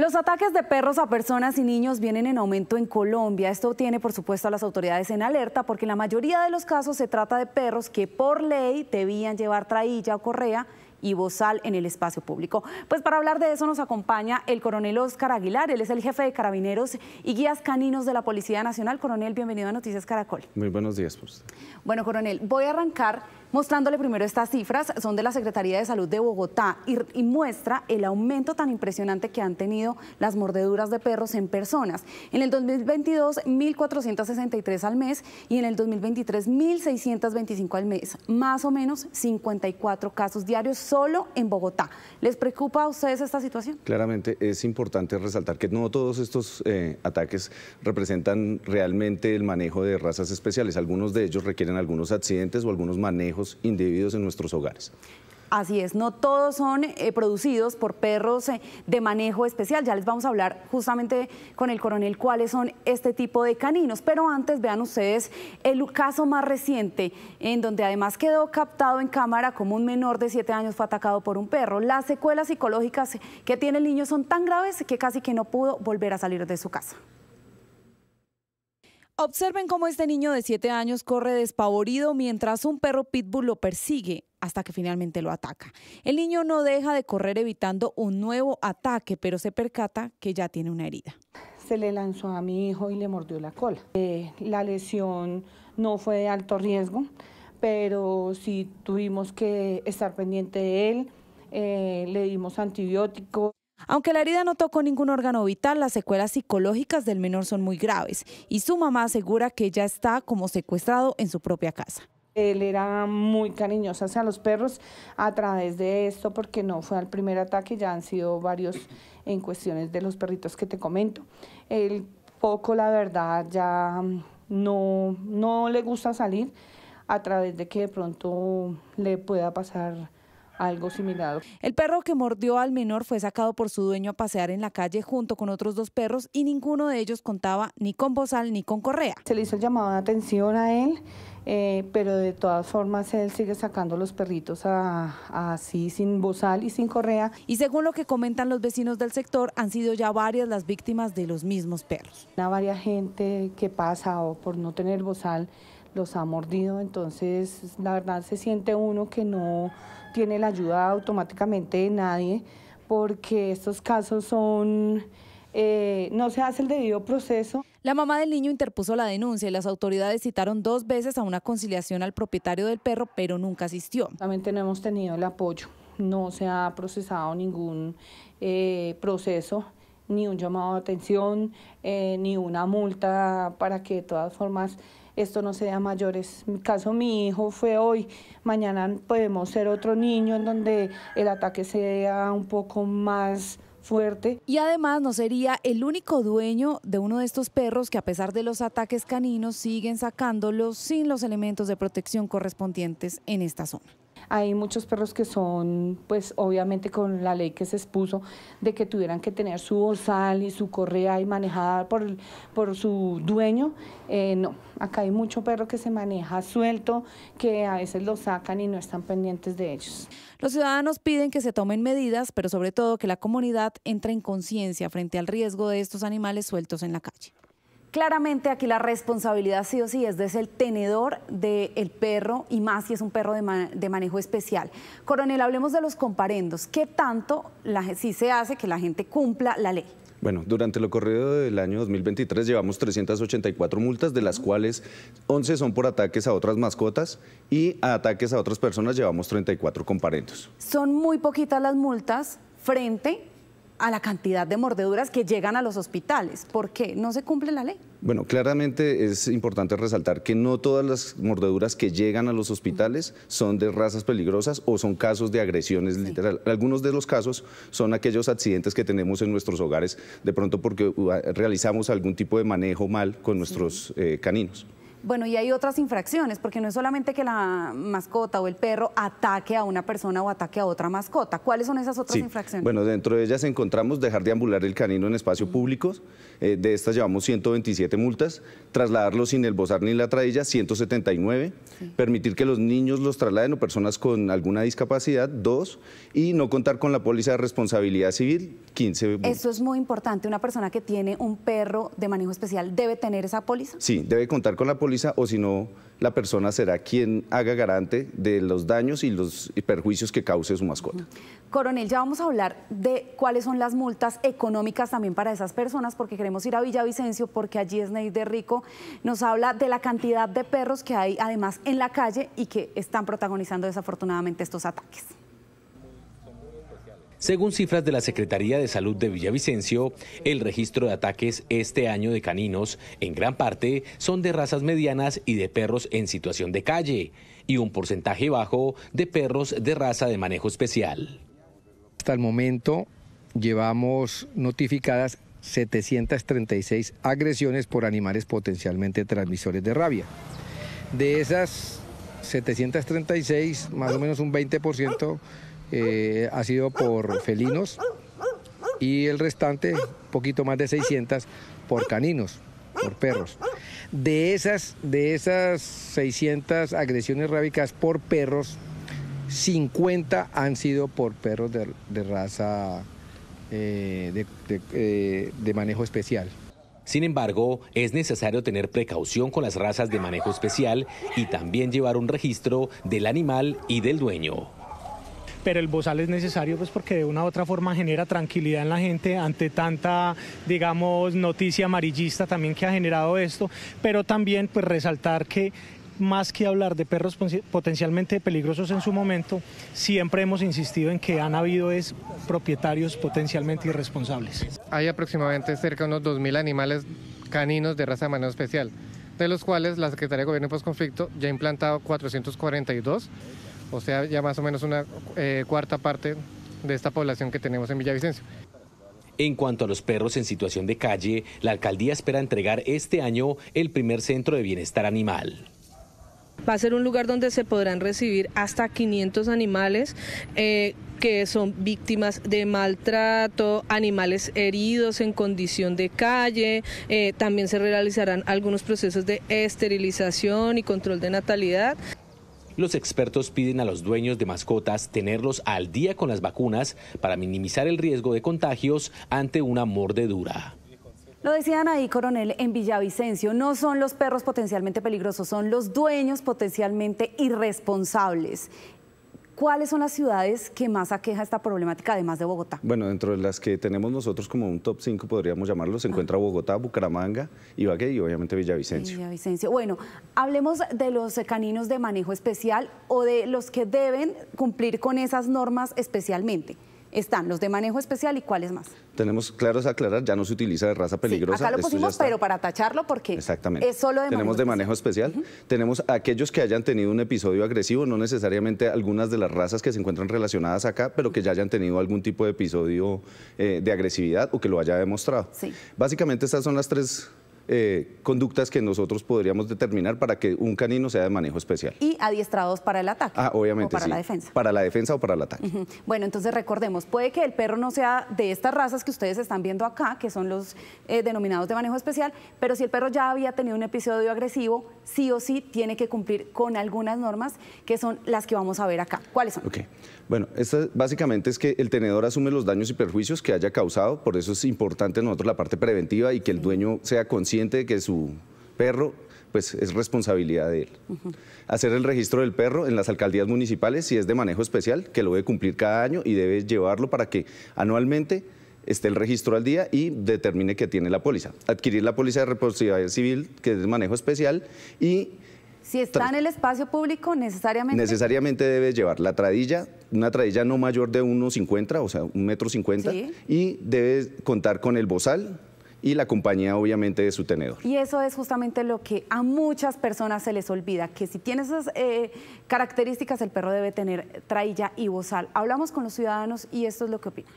Los ataques de perros a personas y niños vienen en aumento en Colombia. Esto tiene, por supuesto, a las autoridades en alerta porque la mayoría de los casos se trata de perros que por ley debían llevar trailla o correa y bozal en el espacio público. Pues para hablar de eso nos acompaña el coronel Oscar Aguilar, él es el jefe de carabineros y guías caninos de la Policía Nacional. Coronel, bienvenido a Noticias Caracol. Muy buenos días. Pues. Bueno, coronel, voy a arrancar Mostrándole primero estas cifras, son de la Secretaría de Salud de Bogotá y, muestra el aumento tan impresionante que han tenido las mordeduras de perros en personas. En el 2022, 1.463 al mes y en el 2023, 1.625 al mes, más o menos 54 casos diarios solo en Bogotá. ¿Les preocupa a ustedes esta situación? Claramente, es importante resaltar que no todos estos eh, ataques representan realmente el manejo de razas especiales. Algunos de ellos requieren algunos accidentes o algunos manejos individuos en nuestros hogares. Así es, no todos son eh, producidos por perros eh, de manejo especial. Ya les vamos a hablar justamente con el coronel cuáles son este tipo de caninos. Pero antes vean ustedes el caso más reciente, en donde además quedó captado en cámara como un menor de 7 años fue atacado por un perro. Las secuelas psicológicas que tiene el niño son tan graves que casi que no pudo volver a salir de su casa. Observen cómo este niño de 7 años corre despavorido mientras un perro pitbull lo persigue hasta que finalmente lo ataca. El niño no deja de correr evitando un nuevo ataque, pero se percata que ya tiene una herida. Se le lanzó a mi hijo y le mordió la cola. Eh, la lesión no fue de alto riesgo, pero sí tuvimos que estar pendiente de él, eh, le dimos antibióticos. Aunque la herida no tocó ningún órgano vital, las secuelas psicológicas del menor son muy graves y su mamá asegura que ya está como secuestrado en su propia casa. Él era muy cariñoso hacia los perros a través de esto, porque no fue el primer ataque, ya han sido varios en cuestiones de los perritos que te comento. Él poco, la verdad, ya no, no le gusta salir a través de que de pronto le pueda pasar algo similar. El perro que mordió al menor fue sacado por su dueño a pasear en la calle junto con otros dos perros y ninguno de ellos contaba ni con bozal ni con correa. Se le hizo el llamado de atención a él, eh, pero de todas formas él sigue sacando los perritos así sin bozal y sin correa. Y según lo que comentan los vecinos del sector, han sido ya varias las víctimas de los mismos perros. Una varias gente que pasa o por no tener bozal los ha mordido, entonces la verdad se siente uno que no tiene la ayuda automáticamente de nadie, porque estos casos son, eh, no se hace el debido proceso. La mamá del niño interpuso la denuncia y las autoridades citaron dos veces a una conciliación al propietario del perro, pero nunca asistió. Realmente no hemos tenido el apoyo, no se ha procesado ningún eh, proceso ni un llamado de atención, eh, ni una multa para que de todas formas esto no sea mayores. En mi caso, mi hijo fue hoy, mañana podemos ser otro niño en donde el ataque sea un poco más fuerte. Y además no sería el único dueño de uno de estos perros que a pesar de los ataques caninos siguen sacándolos sin los elementos de protección correspondientes en esta zona. Hay muchos perros que son, pues obviamente con la ley que se expuso, de que tuvieran que tener su bozal y su correa y manejada por, su dueño. Eh, no, acá hay mucho perro que se maneja suelto, que a veces lo sacan y no están pendientes de ellos. Los ciudadanos piden que se tomen medidas, pero sobre todo que la comunidad entre en conciencia frente al riesgo de estos animales sueltos en la calle. Claramente aquí la responsabilidad sí o sí es desde el tenedor del perro y más si es un perro de, manejo especial. Coronel, hablemos de los comparendos. ¿Qué tanto la, sí se hace que la gente cumpla la ley? Bueno, durante lo corrido del año 2023 llevamos 384 multas, de las cuales 11 son por ataques a otras mascotas y a ataques a otras personas llevamos 34 comparendos. Son muy poquitas las multas frente a la cantidad de mordeduras que llegan a los hospitales. ¿Por qué? ¿No se cumple la ley? Bueno, claramente es importante resaltar que no todas las mordeduras que llegan a los hospitales son de razas peligrosas o son casos de agresiones literal. Algunos de los casos son aquellos accidentes que tenemos en nuestros hogares de pronto porque realizamos algún tipo de manejo mal con nuestros eh, caninos. Bueno, y hay otras infracciones, porque no es solamente que la mascota o el perro ataque a una persona o ataque a otra mascota. ¿Cuáles son esas otras sí. infracciones? Bueno, dentro de ellas encontramos dejar de ambular el canino en espacios público, públicos. Eh, de estas llevamos 127 multas. Trasladarlo sin el bozar ni la trailla, 179. Permitir que los niños los trasladen o personas con alguna discapacidad, 2. Y no contar con la póliza de responsabilidad civil, 15. Eso es muy importante. Una persona que tiene un perro de manejo especial debe tener esa póliza. Sí, debe contar con la póliza o si no, la persona será quien haga garante de los daños y los perjuicios que cause su mascota. Coronel, ya vamos a hablar de cuáles son las multas económicas también para esas personas, porque queremos ir a Villavicencio, porque allí Ney de Rico nos habla de la cantidad de perros que hay además en la calle y que están protagonizando desafortunadamente estos ataques. Según cifras de la Secretaría de Salud de Villavicencio, el registro de ataques este año de caninos en gran parte son de razas medianas y de perros en situación de calle y un porcentaje bajo de perros de raza de manejo especial. Hasta el momento llevamos notificadas 736 agresiones por animales potencialmente transmisores de rabia. De esas 736, más o menos un 20% eh, ha sido por felinos y el restante, poquito más de 600, por caninos, por perros. De esas, de esas 600 agresiones rábicas por perros, 50 han sido por perros de, raza eh, eh, de manejo especial. Sin embargo, es necesario tener precaución con las razas de manejo especial y también llevar un registro del animal y del dueño pero el bozal es necesario pues porque de una u otra forma genera tranquilidad en la gente ante tanta, digamos, noticia amarillista también que ha generado esto, pero también pues resaltar que más que hablar de perros potencialmente peligrosos en su momento, siempre hemos insistido en que han habido es propietarios potencialmente irresponsables. Hay aproximadamente cerca de unos 2.000 animales caninos de raza de manera especial, de los cuales la Secretaría de Gobierno y Postconflicto ya ha implantado 442 o sea, ya más o menos una eh, cuarta parte de esta población que tenemos en Villavicencio. En cuanto a los perros en situación de calle, la alcaldía espera entregar este año el primer centro de bienestar animal. Va a ser un lugar donde se podrán recibir hasta 500 animales. Eh, que son víctimas de maltrato, animales heridos en condición de calle, eh, también se realizarán algunos procesos de esterilización y control de natalidad. Los expertos piden a los dueños de mascotas tenerlos al día con las vacunas para minimizar el riesgo de contagios ante una mordedura. Lo decían ahí, coronel, en Villavicencio, no son los perros potencialmente peligrosos, son los dueños potencialmente irresponsables. ¿Cuáles son las ciudades que más aqueja esta problemática, además de Bogotá? Bueno, dentro de las que tenemos nosotros como un top 5, podríamos llamarlo, se ah. encuentra Bogotá, Bucaramanga, Ibagué y obviamente Villavicencio. Villavicencio. Bueno, hablemos de los caninos de manejo especial o de los que deben cumplir con esas normas especialmente están los de manejo especial y cuáles más. Tenemos claros aclarar, ya no se utiliza de raza peligrosa. Sí, acá lo pusimos, pero para tacharlo porque Exactamente. es solo de Tenemos de manejo especial. Tenemos aquellos que hayan tenido un episodio agresivo, no necesariamente algunas de las razas que se encuentran relacionadas acá, pero que ya hayan tenido algún tipo de episodio eh, de agresividad o que lo haya demostrado. Sí. Básicamente estas son las tres eh, conductas que nosotros podríamos determinar para que un canino sea de manejo especial. Y adiestrados para el ataque. Ah, obviamente. para sí. la defensa. Para la defensa o para el ataque. Bueno, entonces recordemos, puede que el perro no sea de estas razas que ustedes están viendo acá, que son los eh, denominados de manejo especial, pero si el perro ya había tenido un episodio agresivo, sí o sí tiene que cumplir con algunas normas que son las que vamos a ver acá. ¿Cuáles son? Ok. Bueno, básicamente es que el tenedor asume los daños y perjuicios que haya causado, por eso es importante nosotros la parte preventiva y que el dueño sea consciente de que su perro pues es responsabilidad de él. Hacer el registro del perro en las alcaldías municipales, si es de manejo especial, que lo debe cumplir cada año y debe llevarlo para que anualmente esté el registro al día y determine que tiene la póliza. Adquirir la póliza de responsabilidad civil, que es de manejo especial, y... Si está en el espacio público, necesariamente... Necesariamente debe llevar la tradilla, una tradilla no mayor de 1,50, o sea, 1,50 metro, y debe contar con el bozal, y la compañía obviamente de su tenedor. Y eso es justamente lo que a muchas personas se les olvida, que si tiene esas eh, características el perro debe tener trailla y bozal. Hablamos con los ciudadanos y esto es lo que opinan.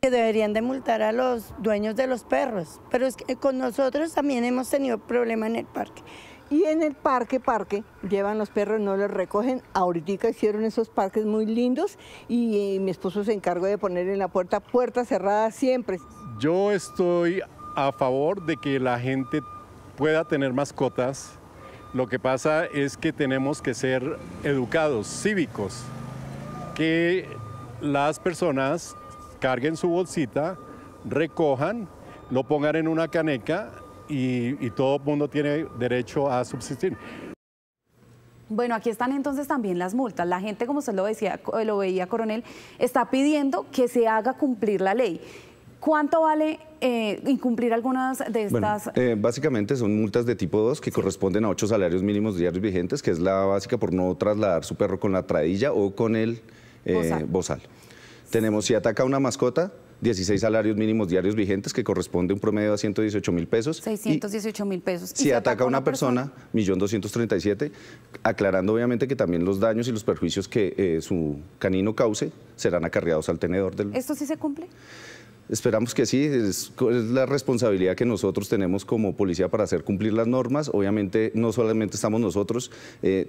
Que deberían de multar a los dueños de los perros, pero es que eh, con nosotros también hemos tenido problemas en el parque. Y en el parque, parque, llevan los perros, no los recogen. Ahorita hicieron esos parques muy lindos y, y eh, mi esposo se encargó de poner en la puerta, puerta cerrada siempre. Yo estoy a favor de que la gente pueda tener mascotas. Lo que pasa es que tenemos que ser educados, cívicos, que las personas carguen su bolsita, recojan, lo pongan en una caneca y, todo el mundo tiene derecho a subsistir. Bueno, aquí están entonces también las multas. La gente, como usted lo decía, lo veía, coronel, está pidiendo que se haga cumplir la ley. ¿Cuánto vale eh, incumplir algunas de estas? Eh, básicamente son multas de tipo 2 que corresponden a 8 salarios mínimos diarios vigentes, que es la básica por no trasladar su perro con la tradilla o con el eh, bozal. Tenemos si ataca a una mascota, 16 salarios mínimos diarios vigentes, que corresponde a un promedio de 118 mil pesos. 618 mil pesos. Si, ataca a una persona, 1.237.000, aclarando obviamente que también los daños y los perjuicios que su canino cause serán acarreados al tenedor del... ¿Esto sí se cumple? Esperamos que sí, es, la responsabilidad que nosotros tenemos como policía para hacer cumplir las normas. Obviamente no solamente estamos nosotros, eh,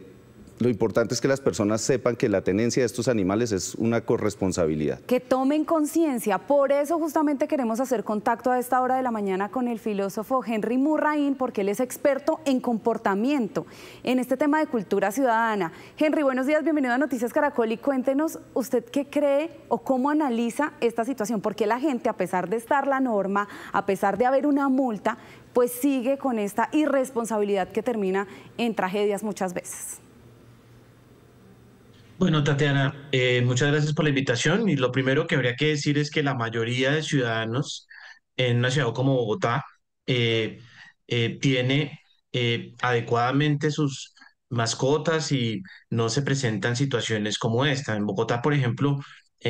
lo importante es que las personas sepan que la tenencia de estos animales es una corresponsabilidad. Que tomen conciencia. Por eso justamente queremos hacer contacto a esta hora de la mañana con el filósofo Henry Murraín, porque él es experto en comportamiento, en este tema de cultura ciudadana. Henry, buenos días, bienvenido a Noticias Caracol y cuéntenos usted qué cree o cómo analiza esta situación, porque la gente, a pesar de estar la norma, a pesar de haber una multa, pues sigue con esta irresponsabilidad que termina en tragedias muchas veces. Bueno, Tatiana, eh, muchas gracias por la invitación y lo primero que habría que decir es que la mayoría de ciudadanos en una ciudad como Bogotá eh, eh, tiene adecuadamente sus mascotas y no se presentan situaciones como esta. En Bogotá, por ejemplo,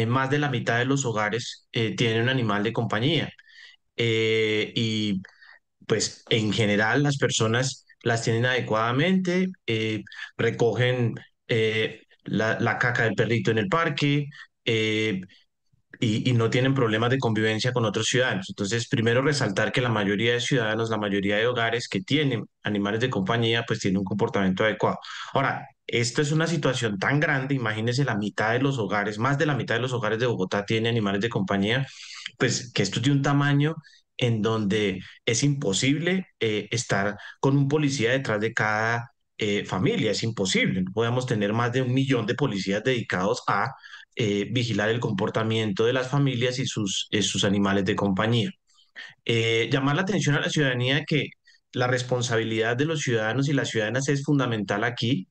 más de la mitad de los hogares tienen un animal de compañía y pues en general las personas las tienen adecuadamente, recogen eh, la, caca del perrito en el parque eh, y, no tienen problemas de convivencia con otros ciudadanos. Entonces, primero resaltar que la mayoría de ciudadanos, la mayoría de hogares que tienen animales de compañía, pues tienen un comportamiento adecuado. Ahora, esto es una situación tan grande, imagínense la mitad de los hogares, más de la mitad de los hogares de Bogotá tienen animales de compañía, pues que esto es de un tamaño en donde es imposible eh, estar con un policía detrás de cada eh, familia, es imposible. No podemos tener más de un millón de policías dedicados a eh, vigilar el comportamiento de las familias y sus, eh, sus animales de compañía. llamar la atención a la ciudadanía que la responsabilidad de los ciudadanos y las ciudadanas es fundamental aquí.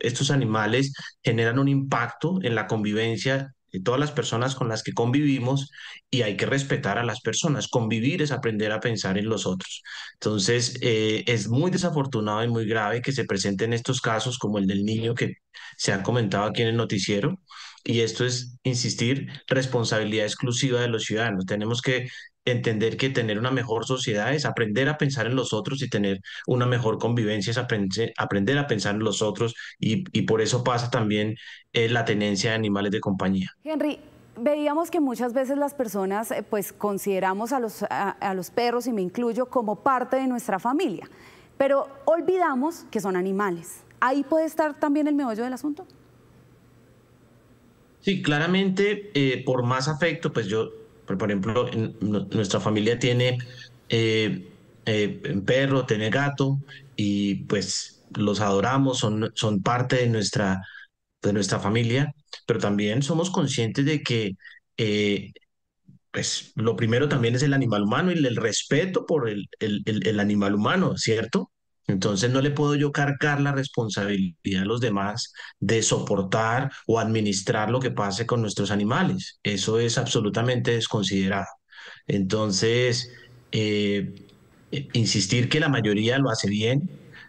estos animales generan un impacto en la convivencia todas las personas con las que convivimos y hay que respetar a las personas. Convivir es aprender a pensar en los otros. Entonces, eh, es muy desafortunado y muy grave que se presenten estos casos como el del niño que se ha comentado aquí en el noticiero. Y esto es, insistir, responsabilidad exclusiva de los ciudadanos. Tenemos que entender que tener una mejor sociedad es aprender a pensar en los otros y tener una mejor convivencia es aprender, a pensar en los otros y, por eso pasa también eh, la tenencia de animales de compañía. Henry, veíamos que muchas veces las personas eh, pues consideramos a los, a, los perros y me incluyo como parte de nuestra familia, pero olvidamos que son animales. Ahí puede estar también el meollo del asunto. Sí, claramente, eh, por más afecto, pues yo por ejemplo, nuestra familia tiene eh, eh, perro, tiene gato y pues los adoramos, son, son parte de nuestra, de nuestra familia, pero también somos conscientes de que eh, pues lo primero también es el animal humano y el respeto por el, el animal humano, ¿cierto? Entonces no le puedo yo cargar la responsabilidad a los demás de soportar o administrar lo que pase con nuestros animales. Eso es absolutamente desconsiderado. Entonces, eh, insistir que la mayoría lo hace bien,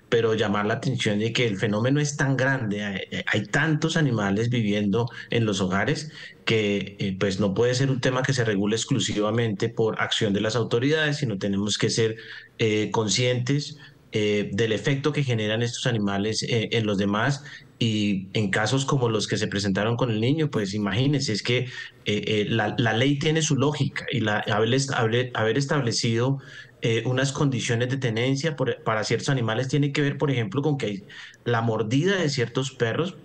pero llamar la atención de que el fenómeno es tan grande, hay, tantos animales viviendo en los hogares que eh, pues no puede ser un tema que se regule exclusivamente por acción de las autoridades, sino tenemos que ser eh, conscientes eh, del efecto que generan estos animales eh, en los demás y en casos como los que se presentaron con el niño, pues imagínense, es que eh, la, ley tiene su lógica y haber, establecido unas condiciones de tenencia para ciertos animales tiene que ver, por ejemplo, con que la mordida de ciertos perros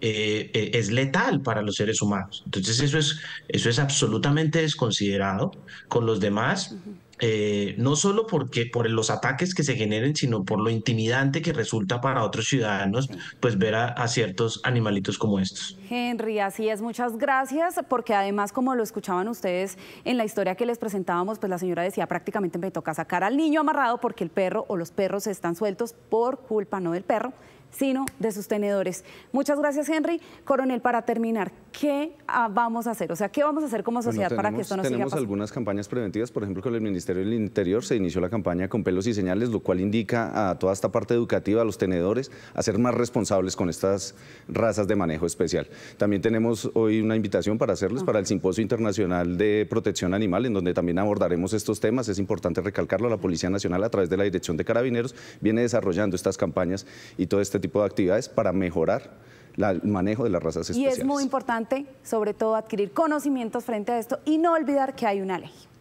es letal para los seres humanos. Entonces eso es, eso es absolutamente desconsiderado con los demás. Eh, no solo porque por los ataques que se generen, sino por lo intimidante que resulta para otros ciudadanos, pues ver a, a, ciertos animalitos como estos. Henry, así es, muchas gracias, porque además, como lo escuchaban ustedes en la historia que les presentábamos, pues la señora decía prácticamente me toca sacar al niño amarrado porque el perro o los perros están sueltos por culpa no del perro, sino de sus tenedores. Muchas gracias, Henry. Coronel, para terminar, ¿qué ah, vamos a hacer? O sea, ¿qué vamos a hacer como sociedad para que esto no siga Tenemos algunas campañas preventivas, por ejemplo, con el Ministerio del Interior se inició la campaña con pelos y señales, lo cual indica a toda esta parte educativa, a los tenedores, a ser más responsables con estas razas de manejo especial. También tenemos hoy una invitación para hacerles ah. para el Simposio Internacional de Protección Animal, en donde también abordaremos estos temas. Es importante recalcarlo, la Policía Nacional a través de la Dirección de Carabineros viene desarrollando estas campañas y todo este tipo tipo de actividades para mejorar el manejo de las razas especiales. Y es muy importante, sobre todo, adquirir conocimientos frente a esto y no olvidar que hay una ley.